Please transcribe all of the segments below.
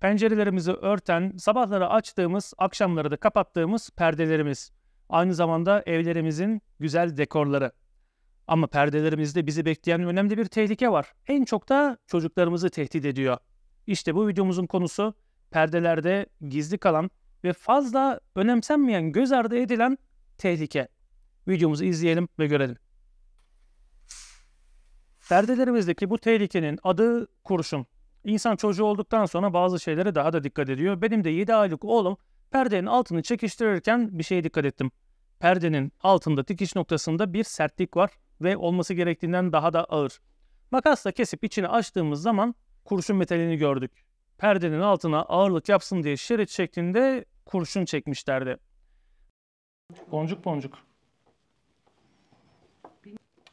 pencerelerimizi örten, sabahları açtığımız, akşamları da kapattığımız perdelerimiz. Aynı zamanda evlerimizin güzel dekorları. Ama perdelerimizde bizi bekleyen önemli bir tehlike var. En çok da çocuklarımızı tehdit ediyor. İşte bu videomuzun konusu perdelerde gizli kalan ve fazla önemsenmeyen, göz ardı edilen tehlike. Videomuzu izleyelim ve görelim. Perdelerimizdeki bu tehlikenin adı kurşun. İnsan çocuğu olduktan sonra bazı şeylere daha da dikkat ediyor. Benim de 7 aylık oğlum perdenin altını çekiştirirken bir şeye dikkat ettim. Perdenin altında dikiş noktasında bir sertlik var ve olması gerektiğinden daha da ağır. Makasla kesip içini açtığımız zaman kurşun metalini gördük. Perdenin altına ağırlık yapsın diye şerit şeklinde kurşun çekmişlerdi. Boncuk boncuk.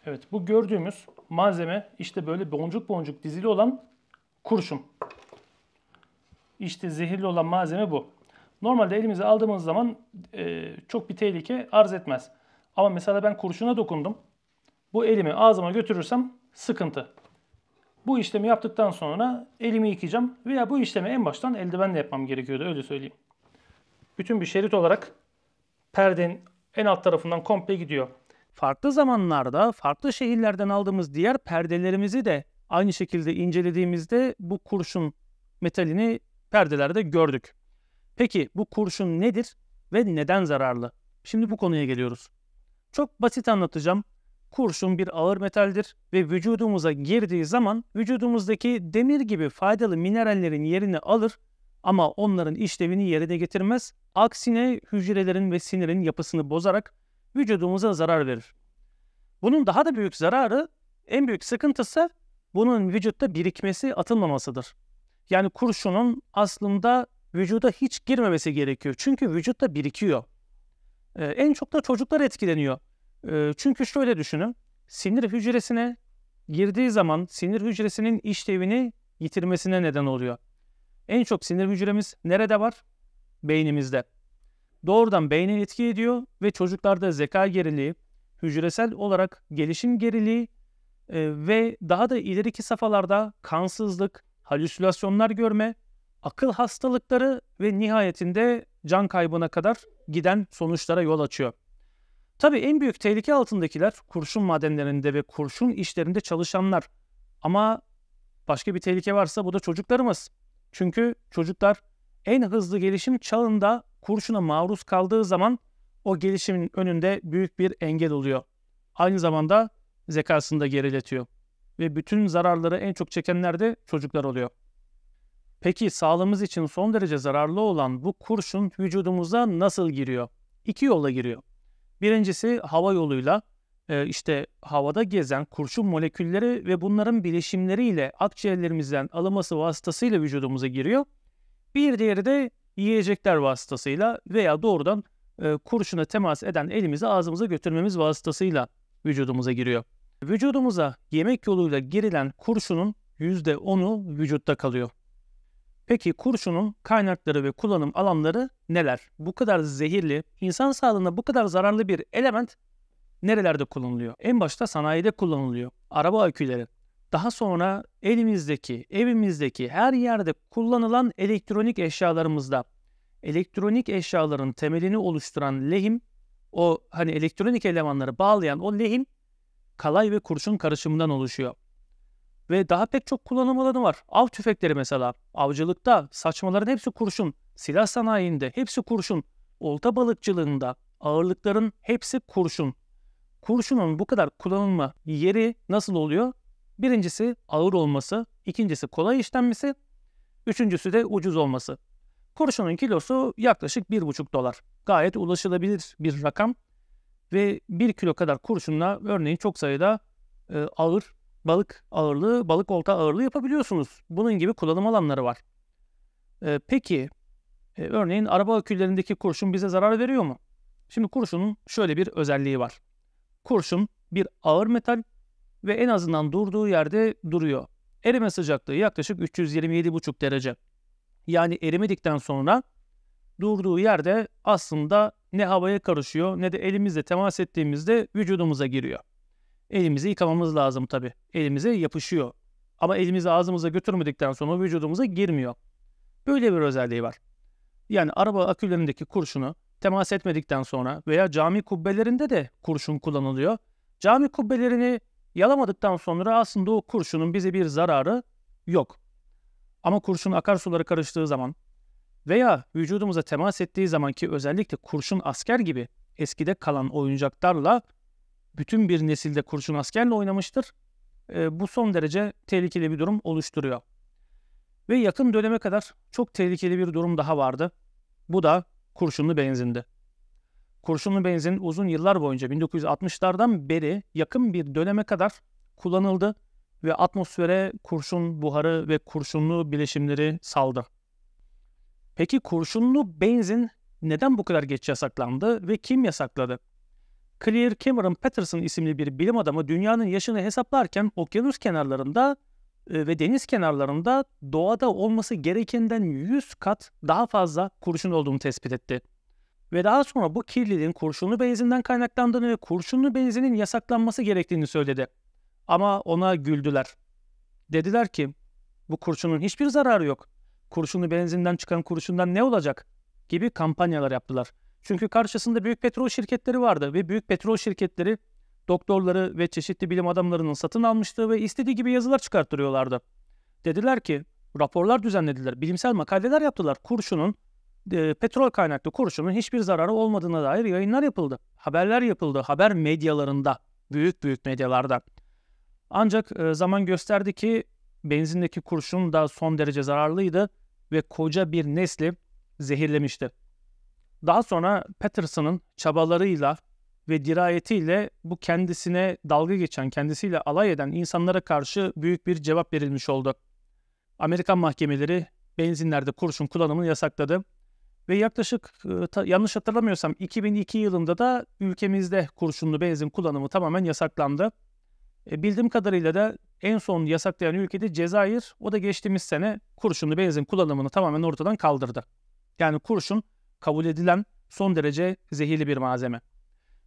Evet bu gördüğümüz malzeme işte böyle boncuk boncuk dizili olan kurşun. İşte zehirli olan malzeme bu. Normalde elimize aldığımız zaman e, çok bir tehlike arz etmez. Ama mesela ben kurşuna dokundum. Bu elimi ağzıma götürürsem sıkıntı. Bu işlemi yaptıktan sonra elimi yıkayacağım veya bu işlemi en baştan eldivenle yapmam gerekiyordu öyle söyleyeyim. Bütün bir şerit olarak perdenin en alt tarafından komple gidiyor. Farklı zamanlarda farklı şehirlerden aldığımız diğer perdelerimizi de Aynı şekilde incelediğimizde bu kurşun metalini perdelerde gördük. Peki bu kurşun nedir ve neden zararlı? Şimdi bu konuya geliyoruz. Çok basit anlatacağım. Kurşun bir ağır metaldir ve vücudumuza girdiği zaman vücudumuzdaki demir gibi faydalı minerallerin yerini alır ama onların işlevini yerine getirmez. Aksine hücrelerin ve sinirin yapısını bozarak vücudumuza zarar verir. Bunun daha da büyük zararı, en büyük sıkıntısı bunun vücutta birikmesi, atılmamasıdır. Yani kurşunun aslında vücuda hiç girmemesi gerekiyor. Çünkü vücutta birikiyor. Ee, en çok da çocuklar etkileniyor. Ee, çünkü şöyle düşünün. Sinir hücresine girdiği zaman sinir hücresinin işlevini yitirmesine neden oluyor. En çok sinir hücremiz nerede var? Beynimizde. Doğrudan beyni etki ediyor ve çocuklarda zeka geriliği, hücresel olarak gelişim geriliği e, ve daha da ileriki safhalarda kansızlık, halüsinasyonlar görme, akıl hastalıkları ve nihayetinde can kaybına kadar giden sonuçlara yol açıyor. Tabii en büyük tehlike altındakiler kurşun madenlerinde ve kurşun işlerinde çalışanlar. Ama başka bir tehlike varsa bu da çocuklarımız. Çünkü çocuklar en hızlı gelişim çağında kurşuna maruz kaldığı zaman o gelişimin önünde büyük bir engel oluyor. Aynı zamanda zekasını da geriletiyor. Ve bütün zararları en çok çekenler de çocuklar oluyor. Peki sağlığımız için son derece zararlı olan bu kurşun vücudumuza nasıl giriyor? İki yolla giriyor. Birincisi hava yoluyla e, işte havada gezen kurşun molekülleri ve bunların bileşimleriyle akciğerlerimizden alınması vasıtasıyla vücudumuza giriyor. Bir diğeri de yiyecekler vasıtasıyla veya doğrudan e, kurşuna temas eden elimizi ağzımıza götürmemiz vasıtasıyla vücudumuza giriyor. Vücudumuza yemek yoluyla girilen kurşunun %10'u vücutta kalıyor. Peki kurşunun kaynakları ve kullanım alanları neler? Bu kadar zehirli, insan sağlığına bu kadar zararlı bir element nerelerde kullanılıyor? En başta sanayide kullanılıyor. Araba aküleri. Daha sonra elimizdeki, evimizdeki her yerde kullanılan elektronik eşyalarımızda elektronik eşyaların temelini oluşturan lehim o hani elektronik elemanları bağlayan o lehim kalay ve kurşun karışımından oluşuyor. Ve daha pek çok kullanım alanı var. Av tüfekleri mesela. Avcılıkta saçmaların hepsi kurşun. Silah sanayinde hepsi kurşun. Olta balıkçılığında ağırlıkların hepsi kurşun. Kurşunun bu kadar kullanılma yeri nasıl oluyor? Birincisi ağır olması, ikincisi kolay işlenmesi, üçüncüsü de ucuz olması. Kurşunun kilosu yaklaşık 1,5 dolar. Gayet ulaşılabilir bir rakam ve 1 kilo kadar kurşunla örneğin çok sayıda e, ağır balık ağırlığı, balık olta ağırlığı yapabiliyorsunuz. Bunun gibi kullanım alanları var. E, peki e, örneğin araba aküllerindeki kurşun bize zarar veriyor mu? Şimdi kurşunun şöyle bir özelliği var. Kurşun bir ağır metal ve en azından durduğu yerde duruyor. Erime sıcaklığı yaklaşık 327,5 derece. Yani erimedikten sonra durduğu yerde aslında ne havaya karışıyor ne de elimizle temas ettiğimizde vücudumuza giriyor. Elimizi yıkamamız lazım tabi. Elimize yapışıyor. Ama elimizi ağzımıza götürmedikten sonra vücudumuza girmiyor. Böyle bir özelliği var. Yani araba akülerindeki kurşunu temas etmedikten sonra veya cami kubbelerinde de kurşun kullanılıyor. Cami kubbelerini yalamadıktan sonra aslında o kurşunun bize bir zararı yok. Ama kurşun akarsulara karıştığı zaman veya vücudumuza temas ettiği zaman ki özellikle kurşun asker gibi eskide kalan oyuncaklarla bütün bir nesilde kurşun askerle oynamıştır. E, bu son derece tehlikeli bir durum oluşturuyor. Ve yakın döneme kadar çok tehlikeli bir durum daha vardı. Bu da kurşunlu benzindi. Kurşunlu benzin uzun yıllar boyunca 1960'lardan beri yakın bir döneme kadar kullanıldı ve atmosfere kurşun buharı ve kurşunlu bileşimleri saldı. Peki kurşunlu benzin neden bu kadar geç yasaklandı ve kim yasakladı? Clear Cameron Patterson isimli bir bilim adamı dünyanın yaşını hesaplarken okyanus kenarlarında e, ve deniz kenarlarında doğada olması gerekenden 100 kat daha fazla kurşun olduğunu tespit etti. Ve daha sonra bu kirliliğin kurşunlu benzinden kaynaklandığını ve kurşunlu benzinin yasaklanması gerektiğini söyledi. Ama ona güldüler. Dediler ki bu kurşunun hiçbir zararı yok kurşunu benzinden çıkan kurşundan ne olacak gibi kampanyalar yaptılar. Çünkü karşısında büyük petrol şirketleri vardı ve büyük petrol şirketleri doktorları ve çeşitli bilim adamlarının satın almıştı ve istediği gibi yazılar çıkarttırıyorlardı. Dediler ki raporlar düzenlediler, bilimsel makaleler yaptılar. Kurşunun e, petrol kaynaklı kurşunun hiçbir zararı olmadığına dair yayınlar yapıldı. Haberler yapıldı haber medyalarında, büyük büyük medyalarda. Ancak e, zaman gösterdi ki benzindeki kurşun da son derece zararlıydı ve koca bir nesli zehirlemişti. Daha sonra Patterson'ın çabalarıyla ve dirayetiyle bu kendisine dalga geçen, kendisiyle alay eden insanlara karşı büyük bir cevap verilmiş oldu. Amerikan mahkemeleri benzinlerde kurşun kullanımını yasakladı ve yaklaşık e, yanlış hatırlamıyorsam 2002 yılında da ülkemizde kurşunlu benzin kullanımı tamamen yasaklandı. E, bildiğim kadarıyla da en son yasaklayan ülkede Cezayir. O da geçtiğimiz sene kurşunlu benzin kullanımını tamamen ortadan kaldırdı. Yani kurşun kabul edilen son derece zehirli bir malzeme.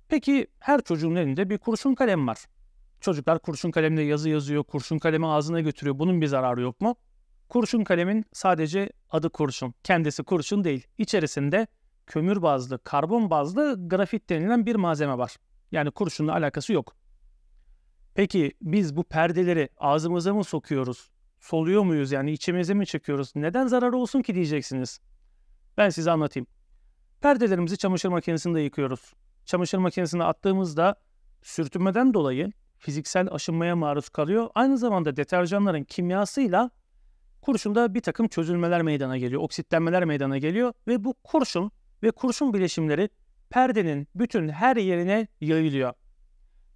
Peki her çocuğun elinde bir kurşun kalem var. Çocuklar kurşun kalemle yazı yazıyor, kurşun kalemi ağzına götürüyor. Bunun bir zararı yok mu? Kurşun kalemin sadece adı kurşun. Kendisi kurşun değil. İçerisinde kömür bazlı, karbon bazlı grafit denilen bir malzeme var. Yani kurşunla alakası yok. Peki biz bu perdeleri ağzımıza mı sokuyoruz? Soluyor muyuz yani içimize mi çekiyoruz? Neden zararı olsun ki diyeceksiniz. Ben size anlatayım. Perdelerimizi çamaşır makinesinde yıkıyoruz. Çamaşır makinesine attığımızda sürtünmeden dolayı fiziksel aşınmaya maruz kalıyor. Aynı zamanda deterjanların kimyasıyla kurşunda bir takım çözülmeler meydana geliyor, oksitlenmeler meydana geliyor ve bu kurşun ve kurşun bileşimleri perdenin bütün her yerine yayılıyor.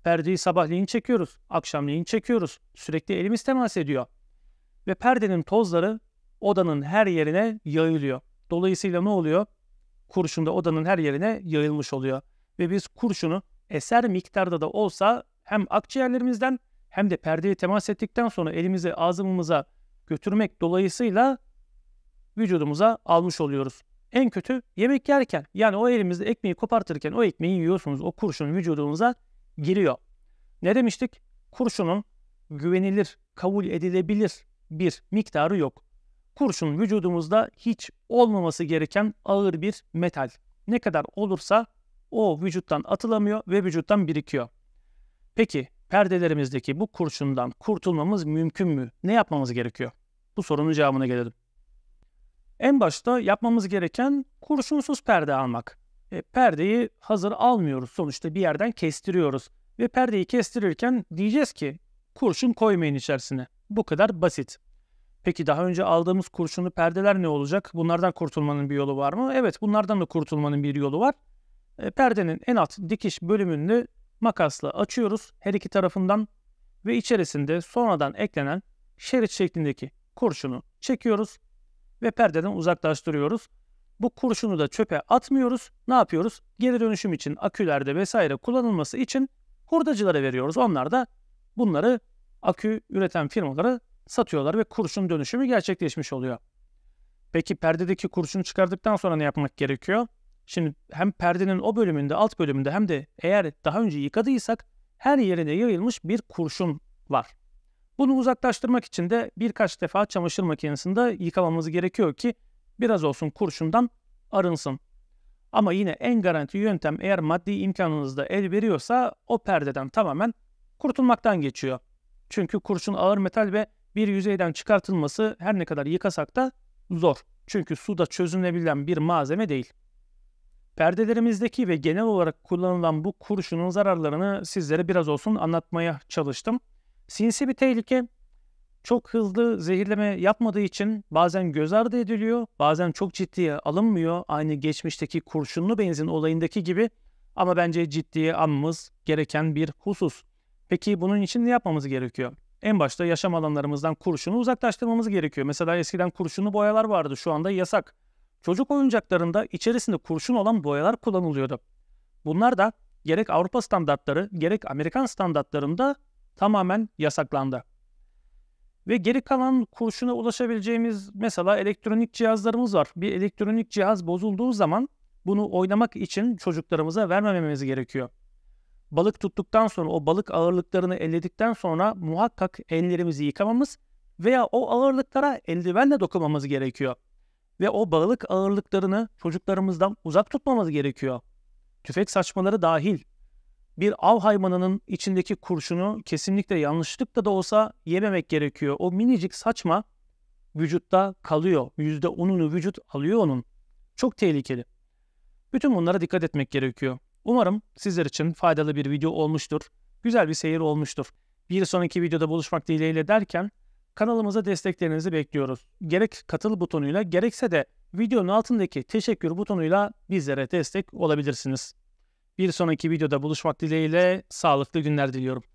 Perdeyi sabahleyin çekiyoruz, akşamleyin çekiyoruz. Sürekli elimiz temas ediyor. Ve perdenin tozları odanın her yerine yayılıyor. Dolayısıyla ne oluyor? Kurşun da odanın her yerine yayılmış oluyor. Ve biz kurşunu eser miktarda da olsa hem akciğerlerimizden hem de perdeye temas ettikten sonra elimize ağzımıza götürmek dolayısıyla vücudumuza almış oluyoruz. En kötü yemek yerken yani o elimizde ekmeği kopartırken o ekmeği yiyorsunuz. O kurşun vücudunuza giriyor. Ne demiştik? Kurşunun güvenilir, kabul edilebilir bir miktarı yok. Kurşun vücudumuzda hiç olmaması gereken ağır bir metal. Ne kadar olursa o vücuttan atılamıyor ve vücuttan birikiyor. Peki perdelerimizdeki bu kurşundan kurtulmamız mümkün mü? Ne yapmamız gerekiyor? Bu sorunun cevabına gelelim. En başta yapmamız gereken kurşunsuz perde almak e, perdeyi hazır almıyoruz. Sonuçta bir yerden kestiriyoruz. Ve perdeyi kestirirken diyeceğiz ki kurşun koymayın içerisine. Bu kadar basit. Peki daha önce aldığımız kurşunlu perdeler ne olacak? Bunlardan kurtulmanın bir yolu var mı? Evet bunlardan da kurtulmanın bir yolu var. E, perdenin en alt dikiş bölümünü makasla açıyoruz her iki tarafından ve içerisinde sonradan eklenen şerit şeklindeki kurşunu çekiyoruz ve perdeden uzaklaştırıyoruz. Bu kurşunu da çöpe atmıyoruz. Ne yapıyoruz? Geri dönüşüm için akülerde vesaire kullanılması için hurdacılara veriyoruz. Onlar da bunları akü üreten firmalara satıyorlar ve kurşun dönüşümü gerçekleşmiş oluyor. Peki perdedeki kurşunu çıkardıktan sonra ne yapmak gerekiyor? Şimdi hem perdenin o bölümünde alt bölümünde hem de eğer daha önce yıkadıysak her yerine yayılmış bir kurşun var. Bunu uzaklaştırmak için de birkaç defa çamaşır makinesinde yıkamamız gerekiyor ki biraz olsun kurşundan arınsın. Ama yine en garanti yöntem eğer maddi imkanınızda el veriyorsa o perdeden tamamen kurtulmaktan geçiyor. Çünkü kurşun ağır metal ve bir yüzeyden çıkartılması her ne kadar yıkasak da zor. Çünkü suda çözünebilen bir malzeme değil. Perdelerimizdeki ve genel olarak kullanılan bu kurşunun zararlarını sizlere biraz olsun anlatmaya çalıştım. Sinsi bir tehlike çok hızlı zehirleme yapmadığı için bazen göz ardı ediliyor, bazen çok ciddiye alınmıyor. Aynı geçmişteki kurşunlu benzin olayındaki gibi ama bence ciddiye almamız gereken bir husus. Peki bunun için ne yapmamız gerekiyor? En başta yaşam alanlarımızdan kurşunu uzaklaştırmamız gerekiyor. Mesela eskiden kurşunlu boyalar vardı şu anda yasak. Çocuk oyuncaklarında içerisinde kurşun olan boyalar kullanılıyordu. Bunlar da gerek Avrupa standartları gerek Amerikan standartlarında tamamen yasaklandı. Ve geri kalan kurşuna ulaşabileceğimiz mesela elektronik cihazlarımız var. Bir elektronik cihaz bozulduğu zaman bunu oynamak için çocuklarımıza vermememiz gerekiyor. Balık tuttuktan sonra o balık ağırlıklarını elledikten sonra muhakkak ellerimizi yıkamamız veya o ağırlıklara eldivenle dokunmamız gerekiyor. Ve o balık ağırlıklarını çocuklarımızdan uzak tutmamız gerekiyor. Tüfek saçmaları dahil bir av hayvanının içindeki kurşunu kesinlikle yanlışlıkla da olsa yememek gerekiyor. O minicik saçma vücutta kalıyor. Yüzde onunu vücut alıyor onun. Çok tehlikeli. Bütün bunlara dikkat etmek gerekiyor. Umarım sizler için faydalı bir video olmuştur. Güzel bir seyir olmuştur. Bir sonraki videoda buluşmak dileğiyle derken kanalımıza desteklerinizi bekliyoruz. Gerek katıl butonuyla gerekse de videonun altındaki teşekkür butonuyla bizlere destek olabilirsiniz. Bir sonraki videoda buluşmak dileğiyle sağlıklı günler diliyorum.